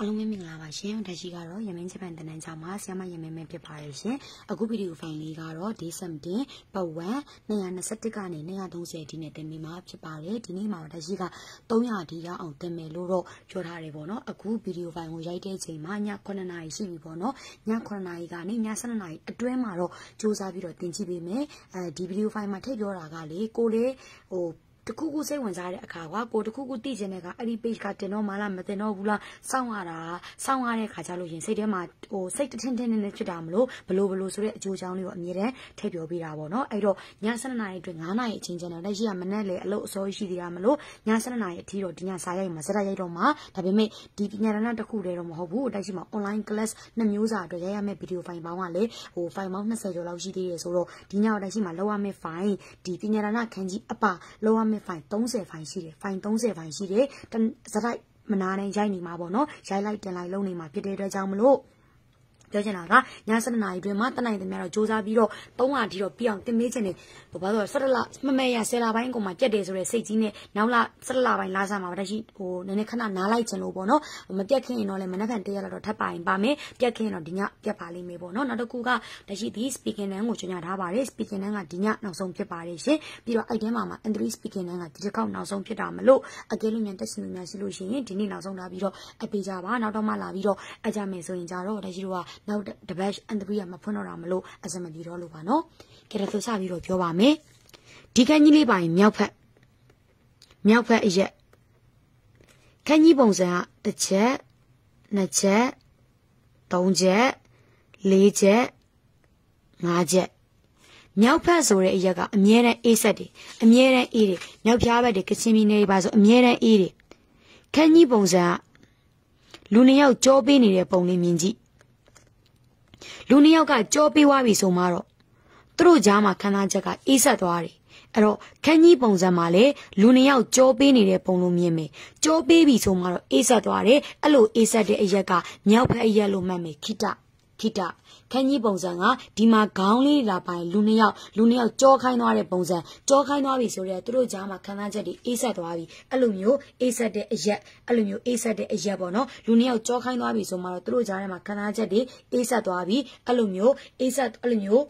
အလုံးမင်္ဂလာပါရှင်။တရှိကတော့ယမင်းဂျပန်တနင်္လာမှာဆ iam ယမင်းမင်းဖြစ်ပါရဲ့ရှင်။အခုဗီဒီယိုဖိုင်လေးကတော့ဒီစမ်တင်ပဝံ221ကနေ230အထိနဲ့တင်ပေးမှာဖြစ်ပါတယ်။ဒီနေ့မှာတရှိက300အထိရအောင်တင်မယ်လို့တော့ပြောထားတယ်ပေါ့နော်။အခုဗီဒီယိုဖိုင်ကိုရိုက်တဲ့အချိန်မှာည9နာရီရှိပြီပေါ့နော်။ည9နာရီကနေည7နာရီအတွင်းမှာတော့စူးစမ်းပြီးတော့တင်ကြည့်ပေးမယ်။အဲဒီဗီဒီယိုဖိုင်မှာထည့်ပြောတာကလေကိုလေးဟိုတခုခုစိတ်ဝင်စားတဲ့အခါကကိုတခုခုသိချင်တဲ့ကအဲ့ဒီ page ကတင်တော့မလားမတင်တော့ဘူးလားစောင့်ရတာစောင့်ရတဲ့ခါကျလို့ရင်စိတ်ထဲမှာဟိုစိတ်တထင်းထင်းနဲ့ဖြစ်တာမလို့ဘလို့ဘလို့ဆိုတဲ့အကျိုးကြောင့်လေးကိုအမြဲတမ်းထည့်ပြောပေးတာပေါ့နော်အဲ့တော့ည7နာရီအတွင်း9နာရီအချိန်ကျန်တယ်လက်ရှိကမနေ့လေအလုပ်အစောရှိသေးတာမလို့ည7နာရီအထိတော့ဒီညစာရိုက်မှာစရက်ရိုက်တော့မှာဒါပေမဲ့ဒီပညာရဏတစ်ခုတည်းတော့မဟုတ်ဘူးတိုက်ရှိမှာ online class နှစ်မျိုးစာအတွက်ရိုက်ရမယ့်ဗီဒီယိုဖိုင်ပေါင်းကလေဟိုဖိုင်ပေါင်း20ကျော်လောက်ရှိသေးတယ်ဆိုတော့ဒီညတော့တိုက်ရှိမှာလောက်ရမယ့်ဖိုင်ဒီပညာရဏခန်းကြီးအပါလောက်ရမယ့်နဲ့ဖိုင်30ဖိုင် ရှိတယ်ဖိုင်30ဖိုင်ရှိတယ်စတိုက်မနာနဲ့ရိုက်နေမှာပေါ့နော်ရိုက်လိုက်တင်လိုက်လုံးနေမှာဖြစ်တဲ့အတွက်ကြောင့်မလို့ပြောချင်တာကည7နာရီတွင်မှတနိုင်သမီးတော့စူးစမ်းပြီးတော့3လထိတော့ပြအောင်တင်မေးချင်တယ်ဟိုဘာလို့ဆိုတော့17လမမဲရ10လပိုင်းကုန်မှာပြက်တယ်ဆိုတော့စိတ်ကြီးနဲ့နောက်လ17လပိုင်းလာစားမှာပါတရှိဟိုနည်းနည်းခဏနားလိုက်ချင်လို့ပေါ့နော်မပြက်ခင်ရင်တော့လည်းမနက်ဖြန်တရက်လာတော့ထပ်ပါရင်ပါမယ်ပြက်ခင်ရင်တော့ဒီညပြက်ပါလိမ့်မယ်ပေါ့နော်နောက်တစ်ခုကတရှိဒီ speaking တန်းကိုကျညာထားပါတယ် speaking တန်းကဒီညနောက်ဆုံးဖြစ်ပါတယ်ရှင်ပြီးတော့အဲ့ထဲမှာမှာ entry speaking တန်းကဒီတစ်ခေါက်နောက်ဆုံးဖြစ်တာမလို့အကယ်လို့မြန်တက်စင်လူများရှိလို့ရှိရင်ဒီနေ့နောက်ဆုံးလာပြီးတော့အပေးကြပါနောက်တော့မှလာပြီးတော့အကြမယ်ဆိုရင်ကြတော့တရှိတို့ကနောက်တပတ်အန်သရီကမဖွင့်တော့တာမလို့အစမပြေတော့လို့ပါနော်ကဲဒါဆိုစပြီးတော့ပြောပါမယ်ဒီခန်းကြီးလေးပါရင်မြောက်ဖက်မြောက်ဖက်အရက်ခန်းကြီးပုံစံကတစ်ချက်နှစ်ချက်သုံးချက်လေးချက်ငါးချက်မြောက်ဖက်ဆိုတဲ့အရက်ကအမြဲတမ်းအေးဆက်တယ်အမြဲတမ်းအေးတယ်မြောက်ဖျားဘက်တွေကချင်းမီနေပါဆိုအမြဲတမ်းအေးတယ်ခန်းကြီးပုံစံကလူနှစ်ယောက်ကြောပေးနေတဲ့ပုံလေးမြင်ကြည့်လူနှစ်ယောက်ကကြောပေးွားပြီဆိုမှတော့သူတို့ကြားမှာခန်းသားချက်ကအေးဆက်သွားတယ်အဲ့တော့ခန်းကြီးပုံစံမှာလည်းလူနှစ်ယောက်ကြောပေးနေတဲ့ပုံလိုမြင်မယ်ကြောပေးပြီဆိုမှတော့အေးဆက်သွားတယ်အဲ့လိုအေးဆက်တဲ့အရက်ကမြောက်ဖက်အရက်လို့မှတ်မယ်ခိတ္တခိတခန်းကြီးပုံစံကဒီမှာခေါင်းလေးလာပိုင်လူနှစ်ယောက်လူနှစ်ယောက်ကြောခိုင်းသွားတဲ့ပုံစံကြောခိုင်းသွားပြီဆိုတော့သူတို့ကြားမှာခံစားချက်တွေအေးဆက်သွားပြီအဲ့လိုမျိုးအေးဆက်တဲ့အရက်အဲ့လိုမျိုးအေးဆက်တဲ့အရက်ပေါ့နော်လူနှစ်ယောက်ကြောခိုင်းသွားပြီဆိုမှတော့သူတို့ကြားထဲမှာခံစားချက်တွေအေးဆက်သွားပြီအဲ့လိုမျိုးအေးဆက်အဲ့လိုမျိုး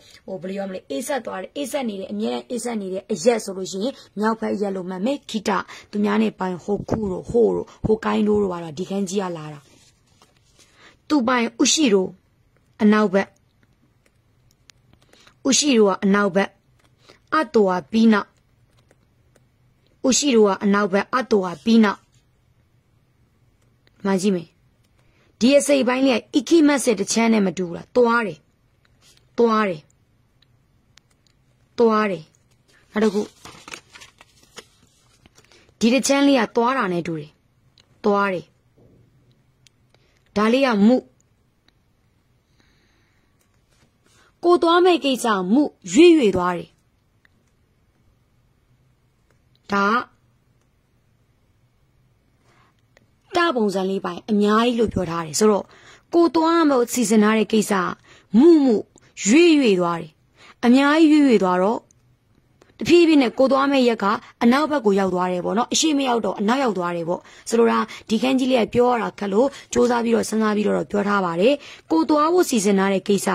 ဟိုဘယ်လိုရမလဲအေးဆက်သွားတယ်အေးဆက်နေတယ်အများနဲ့အေးဆက်နေတယ်အရက်ဆိုလို့ရှိရင်မြောက်ဖက်အရက်လို့မှတ်မယ်ခိတသူများနဲ့ပိုင်ဟိုခုတို့ဟိုတို့ဟိုကိုင်းတို့တို့ကတော့ဒီခန်းကြီးကလာတာသူပိုင်ဥရှိတို့အနောက်ဘက်ဥရှိရောအနောက်ဘက်အတောဟာပြီးနောက်ဥရှိရောအနောက်ဘက်အတောဟာပြီးနောက်မှန်ကြည့်မယ်ဒီအစိပ်ပိုင်းလေးကအီခိမတ်စစ်တစ်ချမ်းနဲ့မတူဘူးလားသွားတယ်သွားတယ်သွားတယ်နောက်တစ်ခုဒီတစ်ချမ်းလေးကသွားတာနဲ့တူတယ်သွားတယ်ဒါလေးကမှုကိုသွားမဲ့ကိစ္စမူရွေ့ရွေ့သွားတယ်ဒါတပုံစံလေးပိုင်းအများကြီးလို့ပြောထားတယ်ဆိုတော့ကိုသွားမဲ့စီစဉ်ထားတဲ့ကိစ္စမူမူရွေ့ရွေ့သွားတယ်အများကြီးရွေ့ရွေ့သွားတော့တဖြည်းဖြည်းနဲ့ကိုသွားမဲ့ရက်ကအနောက်ဘက်ကိုရောက်သွားတယ်ပေါ့နော်အရှိမရောက်တော့အနောက်ရောက်သွားတယ်ပေါ့ဆိုလိုတာဒီခန်းကြီးလေးကပြောရတာခက်လို့စ조사ပြီးတော့စဉ်းစားပြီးတော့ပြောထားပါတယ်ကိုသွားဖို့စီစဉ်ထားတဲ့ကိစ္စ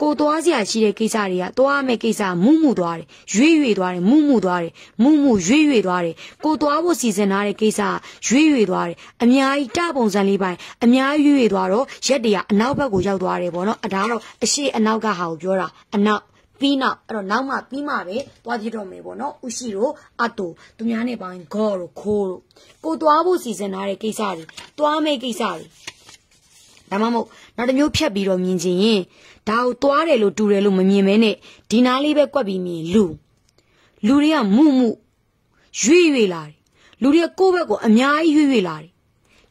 ကိုသွားစရာရှိတဲ့ကိစ္စတွေကသွားမယ့်ကိစ္စမှုမှုသွားတယ်ရွေ့ရွေ့သွားတယ်မှုမှုသွားတယ်မှုမှုရွေ့ရွေ့သွားတယ်ကိုသွားဖို့စီစဉ်ထားတဲ့ကိစ္စရွေ့ရွေ့သွားတယ်အများကြီးတပုံစံလေးပိုင်းအများကြီးရွေ့ရွေ့သွားတော့ရက်တရအနောက်ဘက်ကိုရောက်သွားတယ်ပေါ့နော်အဒါတော့အရှိအနောက်ကဟာကိုပြောတာအနောက်ပြီးနောက်အဲ့တော့နောက်မှပြီးမှပဲသွားဖြစ်တော့မယ်ပေါ့နော်ဥရှိတို့အတူသူများနဲ့ပေါင်းဂေါ်တို့ခိုးတို့ကိုသွားဖို့စီစဉ်ထားတဲ့ကိစ္စတွေသွားမယ့်ကိစ္စတွေဒါမှမဟုတ်နောက်တစ်မျိုးဖြတ်ပြီးတော့မြင်ချင်ရင်ဒါကိုသွားတယ်လို့တူတယ်လို့မမြင်မဲနဲ့ဒီနားလေးပဲကွက်ပြီးမြင်လူလူတွေကမှုမှုရွေ့ရွေ့လာတယ်လူတွေကကိုယ့်ဘက်ကိုအများကြီးရွေ့ရွေ့လာတယ်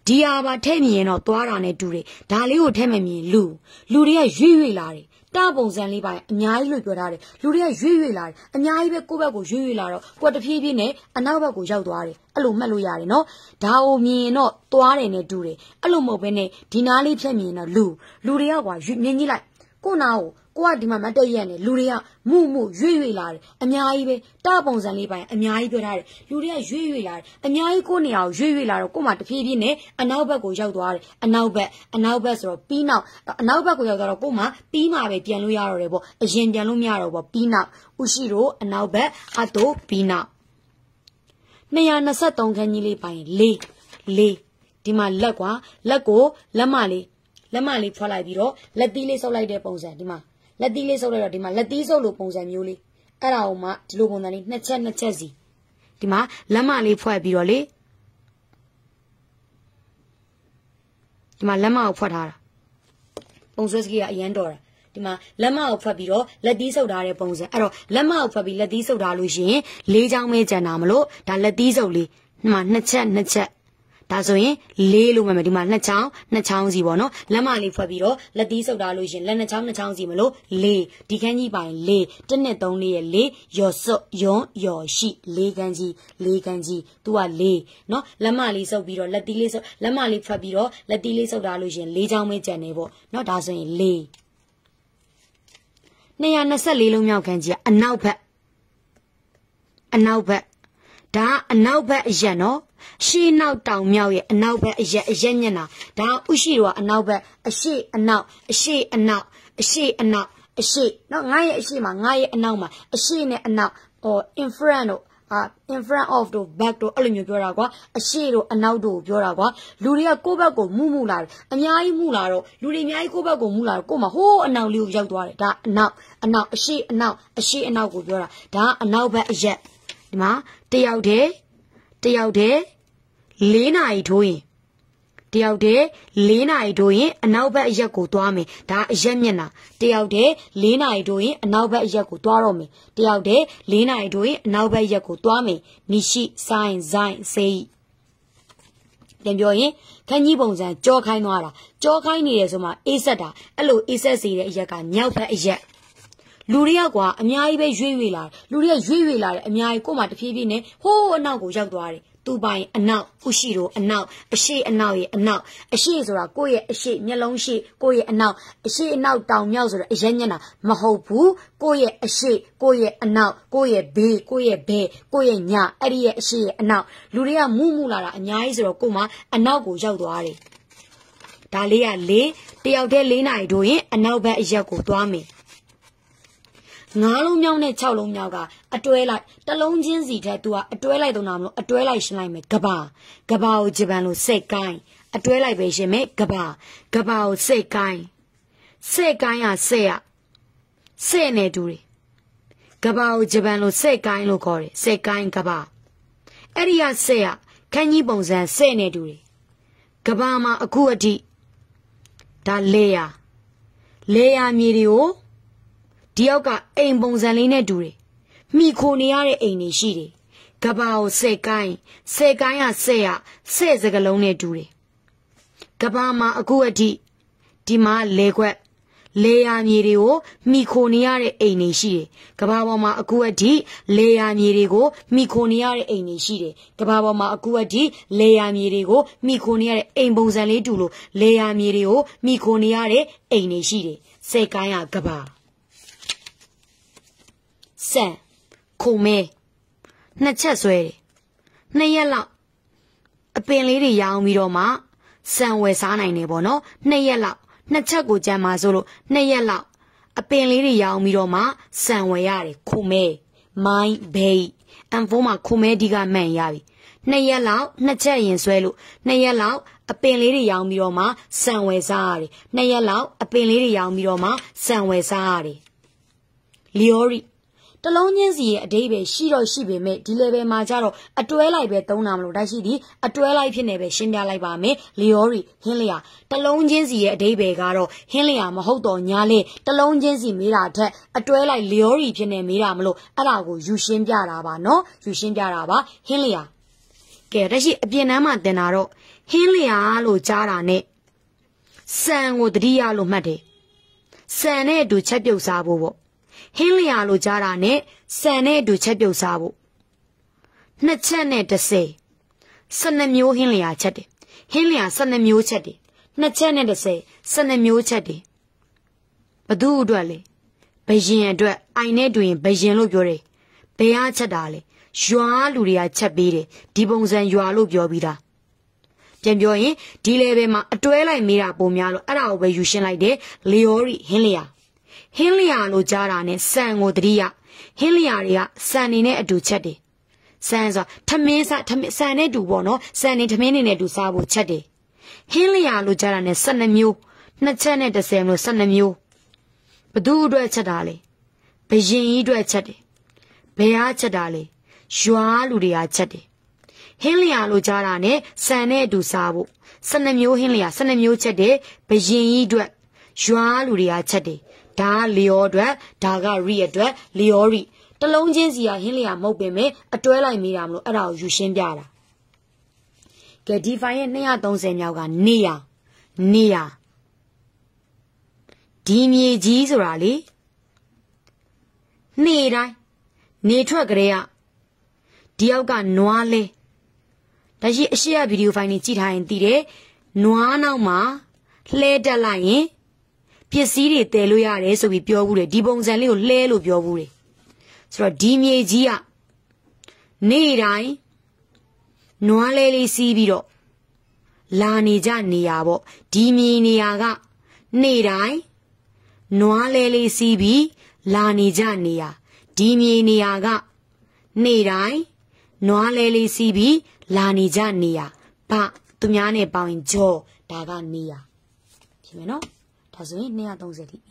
ဒီဟာပါထဲ့မြင်ရင်တော့သွားတာနဲ့တူတယ်ဒါလေးကိုထဲ့မမြင်လူလူတွေကရွေ့ရွေ့လာတယ်တပုံစံလေးပါအများကြီးလို့ပြောထားတယ်လူတွေကရွေ့ရွေ့လာတယ်အများကြီးပဲကိုယ့်ဘက်ကိုရွေ့ရွေ့လာတော့ကိုယ်တဖြည်းဖြည်းနဲ့အနောက်ဘက်ကိုရောက်သွားတယ်အဲ့လိုမှတ်လို့ရတယ်နော်ဒါကိုမြင်ရင်တော့သွားတယ်နဲ့တူတယ်အဲ့လိုမဟုတ်ဘဲနဲ့ဒီနားလေးဖြတ်မြင်ရင်တော့လူလူတွေကကွာမြင်ကြည့်လိုက်ကိုနာကိုကိုကဒီမှာမတ်တက်ရက်နေလူတွေကမှုမှုရွေ့ရွေ့လာတယ်အများကြီးပဲတပုံစံလေးပိုင်းအများကြီးပြောထားတယ်လူတွေကရွေ့ရွေ့လာတယ်အများကြီးကိုနေရာကိုရွေ့ရွေ့လာတော့ကိုမှတဖြည်းဖြည်းနဲ့အနောက်ဘက်ကိုရောက်သွားတယ်အနောက်ဘက်အနောက်ဘက်ဆိုတော့ပြီးနောက်အနောက်ဘက်ကိုရောက်သွားတော့ကိုမှပြီးမှပဲပြန်လို့ရတော့တယ်ပေါ့အရင်ပြန်လို့မရတော့ပေါ့ပြီးနောက်ဥရှိတို့အနောက်ဘက်အတိုပြီးနောက်223ခန်းကြီးလေးပိုင်းလေးလေးဒီမှာလက်ကွာလက်ကိုလက်မလေးလက်မလေးဖွက်လိုက်ပြီးတော့လက်သီးလေးဆုပ်လိုက်တဲ့ပုံစံဒီမှာလက်သီးလေးဆုပ်လိုက်တော့ဒီမှာလက်သီးဆုပ်လို့ပုံစံမျိုးလေးအဲ့ဒါကိုမှဒီလိုပုံစံလေးနှစ်ချက်နှစ်ချက်စီဒီမှာလက်မလေးဖွက်ပြီးတော့လေဒီမှာလက်မကိုဖွက်ထားတာပုံဆွဲစကီကအရန်တော်တာဒီမှာလက်မကိုဖွက်ပြီးတော့လက်သီးဆုပ်ထားတဲ့ပုံစံအဲ့တော့လက်မကိုဖွက်ပြီးလက်သီးဆုပ်ထားလို့ရှိရင်လေးချောင်းမဲကြံတာမလို့ဒါလက်သီးဆုပ်လေးဒီမှာနှစ်ချက်နှစ်ချက်ဒါဆိုရင်လေးလို့မှမယ်ဒီမှာနှစ်ချောင်းနှစ်ချောင်းစီပေါ့နော်လက်မလေးဖွဲ့ပြီးတော့လက်သီးဆုပ်ထားလို့ရှင်လက်နှစ်ချောင်းနှစ်ချောင်းစီမလို့လေးဒီခန်းကြီးပိုင်လေးတစ်နှစ်သုံးလေးရဲ့လေးရော်စွတ်ယွန်းရော်ရှိလေးခန်းကြီးလေးခန်းကြီးသူကလေးနော်လက်မလေးဆုပ်ပြီးတော့လက်သီးလေးဆုပ်လက်မလေးဖွဲ့ပြီးတော့လက်သီးလေးဆုပ်ထားလို့ရှင်လေးချောင်းပဲကျန်နေပေါ့နော်ဒါဆိုရင်လေး224လုံးမြောက်ခန်းကြီးအနောက်ဘက်အနောက်ဘက်ဒါအနောက်ဘက်အရက်နော်ရှေ့နောက်တောင်မြောက်ရဲ့အနောက်ဘက်အရက်အရက်မျက်နှာဒါဥရှိတော်ကအနောက်ဘက်အရှိအနောက်အရှိအနောက်အရှိအနောက်အရှိနော်ငါရဲ့အရှိမှာငါရဲ့အနောက်မှာအရှိနဲ့အနောက်ဟော in front တို့အာ in front of တို့ back တို့အဲ့လိုမျိုးပြောတာကွာအရှိတို့အနောက်တို့ပြောတာကွာလူတွေကကိုယ့်ဘက်ကိုမှုမှုလာတယ်အများကြီးမှုလာတော့လူတွေအများကြီးကိုယ့်ဘက်ကိုမှုလာတော့ကို့မှာဟိုးအနောက်လေးကိုရောက်သွားတယ်ဒါအနောက်အနောက်အရှိအနောက်အရှိအနောက်ကိုပြောတာဒါအနောက်ဘက်အရက်ဒီမှာတယောက်တည်းတယောက်တည်း၄နာရီထိုးရင်တယောက်တည်း၄နာရီထိုးရင်အနောက်ဘက်အရက်ကိုသွားမယ်ဒါအရက်မျက်နှာတယောက်တည်း၄နာရီထိုးရင်အနောက်ဘက်အရက်ကိုသွားတော့မယ်တယောက်တည်း၄နာရီထိုးရင်အနောက်ဘက်အရက်ကိုသွားမယ်နိရှိဆိုင်ဆိုင်စေးပြန်ပြောရင်ခန်းကြီးပုံစံကြောခိုင်းသွားတာကြောခိုင်းနေတယ်ဆိုမှအေးဆက်တာအဲ့လိုအေးဆက်စေတဲ့အရက်ကမြောက်ဘက်အရက်လူတွေကွာအများကြီးပဲရွေ့ရွေ့လာလူတွေကရွေ့ရွေ့လာတယ်အများကြီးကို့မှာတဖြည်းဖြည်းနဲ့ဟိုးအနောက်ကိုရောက်သွားတယ်သူပိုင်အနောက်ဥရှိတို့အနောက်အရှိအနောက်ရဲ့အနောက်အရှိဆိုတာကိုယ့်ရဲ့အရှိမျက်လုံးရှိကိုယ့်ရဲ့အနောက်အရှိအနောက်တောင်မြောက်ဆိုတဲ့အရင်ညက်တာမဟုတ်ဘူးကိုယ့်ရဲ့အရှိကိုယ့်ရဲ့အနောက်ကိုယ့်ရဲ့ဘေးကိုယ့်ရဲ့ဘဲကိုယ့်ရဲ့ညအဲ့ဒီရဲ့အရှိရဲ့အနောက်လူတွေကမူးမူးလာတာအများကြီးဆိုတော့ကို့မှာအနောက်ကိုရောက်သွားတယ်ဒါလေးက၄တယောက်တည်း၄နာရီတို့ရင်အနောက်ဘက်အရက်ကိုသွားမယ်9လုံးမြောက်နဲ့6လုံးမြောက်ကအတွဲလိုက်တလုံးချင်းစီတဲ့ तू ကအတွဲလိုက်တော့နာမလို့အတွဲလိုက်ရှင်းလိုက်မယ်ကဘာကဘာကိုဂျပန်လိုစိတ်ကိုင်းအတွဲလိုက်ပဲရှင်းမယ်ကဘာကဘာကိုစိတ်ကိုင်းစိတ်ကိုင်းကစိတ်ရစိတ်နဲ့တူတယ်ကဘာကိုဂျပန်လိုစိတ်ကိုင်းလို့ခေါ်တယ်စိတ်ကိုင်းကဘာအဲ့ဒီကစိတ်ရခန်းကြီးပုံစံစိတ်နဲ့တူတယ်ကဘာမှာအခုအထိဒါလေယာလေယာမြေတွေကိုဒီယောက်ကအိမ်ပုံစံလေးနဲ့တူတယ်မိခိုနေရတဲ့အိမ်တွေရှိတယ်ကဘာကိုဆဲကိုင်းဆဲကိုင်းကဆဲရဆဲစကလုံးနဲ့တူတယ်ကဘာမှာအခုအထိဒီမှာလေခွက်လေယာမြေတွေကိုမိခိုနေရတဲ့အိမ်တွေရှိတယ်။ကဘာပေါ်မှာအခုအထိလေယာမြေတွေကိုမိခိုနေရတဲ့အိမ်တွေရှိတယ်။ကဘာပေါ်မှာအခုအထိလေယာမြေတွေကိုမိခိုနေရတဲ့အိမ်ပုံစံလေးတူလို့လေယာမြေတွေကိုမိခိုနေရတဲ့အိမ်တွေရှိတယ်။စေကိုင်းကကဘာဆန်ခုမဲနှစ်ချက်ဆွဲတယ်နှစ်ရက်လောက်အပင်လေးတွေရောင်းပြီးတော့မှဆန်ဝယ်စားနိုင်တယ်ပေါ့နော်နှစ်ရက်လောက်နှစ်ချက်ကိုကြမ်းပါဆိုလို့နှစ်ရက်လောက်အပင်လေးတွေရောင်းပြီးတော့မှဆန်ဝယ်ရတယ်ခုမဲမိုင်းဘေးအန်ဖိုးမှာခုမဲဒီကမှန်ရပြီနှစ်ရက်လောက်နှစ်ချက်ရင်ဆွဲလို့နှစ်ရက်လောက်အပင်လေးတွေရောင်းပြီးတော့မှဆန်ဝယ်စားရတယ်နှစ်ရက်လောက်အပင်လေးတွေရောင်းပြီးတော့မှဆန်ဝယ်စားရတယ်လျော်ရီတလုံးချင်းစီရဲ့အတိအပဲရှိတော့ရှိပေမဲ့ဒီ level မှာကြတော့အတွဲလိုက်ပဲသုံးတာမလို့တိုက်ရှိသည်အတွဲလိုက်ဖြစ်နေပဲရှင်းပြလိုက်ပါမယ်လီယောရီဟင်းလျာတလုံးချင်းစီရဲ့အတိအပဲကတော့ဟင်းလျာမဟုတ်တော့ညာလေတလုံးချင်းစီမေးတာထက်အတွဲလိုက်လီယောရီဖြစ်နေမေးတာမလို့အဲ့ဒါကိုယူရှင်းပြတာပါနော်ယူရှင်းပြတာပါဟင်းလျာကဲတက်ရှိအပြင်နှမ်းမှာတင်တာတော့ဟင်းလျာလို့ကြားတာနဲ့စံကိုတတိယလို့မှတ်တယ်စံနဲ့အတူချက်ပြုတ်စားဖို့ပေါ့ဟင်းလျာလိုကြားတာနဲ့ဆန်နဲ့အတူချက်ပြုတ်စားဖို့နှစ်ချက်နဲ့30 12မျိုးဟင်းလျာချက်တယ်ဟင်းလျာ12မျိုးချက်တယ်နှစ်ချက်နဲ့30 12မျိုးချက်တယ်ဘသူ့အတွက်လဲဘယင်အတွက်အိုင်နဲ့တူရင်ဘယင်လို့ပြောတယ်ဘယ်ဟာချက်တာလဲရွာလူတွေကချက်ပေးတယ်ဒီပုံစံရွာလို့ပြောပြီးသားပြန်ပြောရင်ဒီ level မှာအတွဲလိုက်မိတာပုံများလို့အဲ့ဒါကိုပဲယူရှင်းလိုက်တယ်လီယိုရီဟင်းလျာဟင်းလျာလို့ကြားတာနဲ့ဆန်ကိုတတိယဟင်းလျာတွေကဆန်နေနဲ့အတူချက်တယ်ဆန်ဆိုတာထမင်းစားထမင်းဆန်နဲ့တူပေါ့နော်ဆန်နေထမင်းနေနဲ့တူစားဖို့ချက်တယ်ဟင်းလျာလို့ကြားတာနဲ့12မျိုးနှစ်ချက်နဲ့30လို့12မျိုးဘသူအတွက်ချက်တာလဲဘရင်ကြီးအတွက်ချက်တယ်ဘယ်ဟာချက်တာလဲရွာလူတွေကချက်တယ်ဟင်းလျာလို့ကြားတာနဲ့ဆန်နဲ့အတူစားဖို့12မျိုးဟင်းလျာ12မျိုးချက်တယ်ဘရင်ကြီးအတွက်ရွာလူတွေကချက်တယ်ဒါကလျော်အတွက်ဒါကရီအတွက်လျော်ရီတလုံးချင်းစီကဟင်းလျာမဟုတ်ပင်မဲ့အတွဲလိုက်မိတာမလို့အဲ့ဒါကိုယူရှင်းပြတာကဲဒီဖိုင်ရဲ့230မြောက်ကနေရနေရဒီမြေကြီးဆိုတာလေနေတိုင်းနေထွက်ကြတဲ့ကဒီယောက်ကနွားလဲဒါရှိအရှိရဗီဒီယိုဖိုင်ကြီးကြည့်ထားရင်သိတယ်နွားနောက်မှာလှဲတက်လိုက်ရင်ပစ္စည်းတွေတည်လို့ရတယ်ဆိုပြီးပြောဘူးတယ်ဒီပုံစံလေးကိုလှဲလို့ပြောဘူးတယ်ဆိုတော့ဒီမြေကြီးကနေ့တိုင်းနွားလဲလေးစီးပြီးတော့လာနေကြနေရပေါ့ဒီမြေနေရာကနေ့တိုင်းနွားလဲလေးစီးပြီးလာနေကြနေရဒီမြေနေရာကနေ့တိုင်းနွားလဲလေးစီးပြီးလာနေကြနေရဘသူများနဲ့ပေါင်းရင်ကြောဒါကနေရဖြစ်မယ်နော်ဒါဆိုရင်230ထိ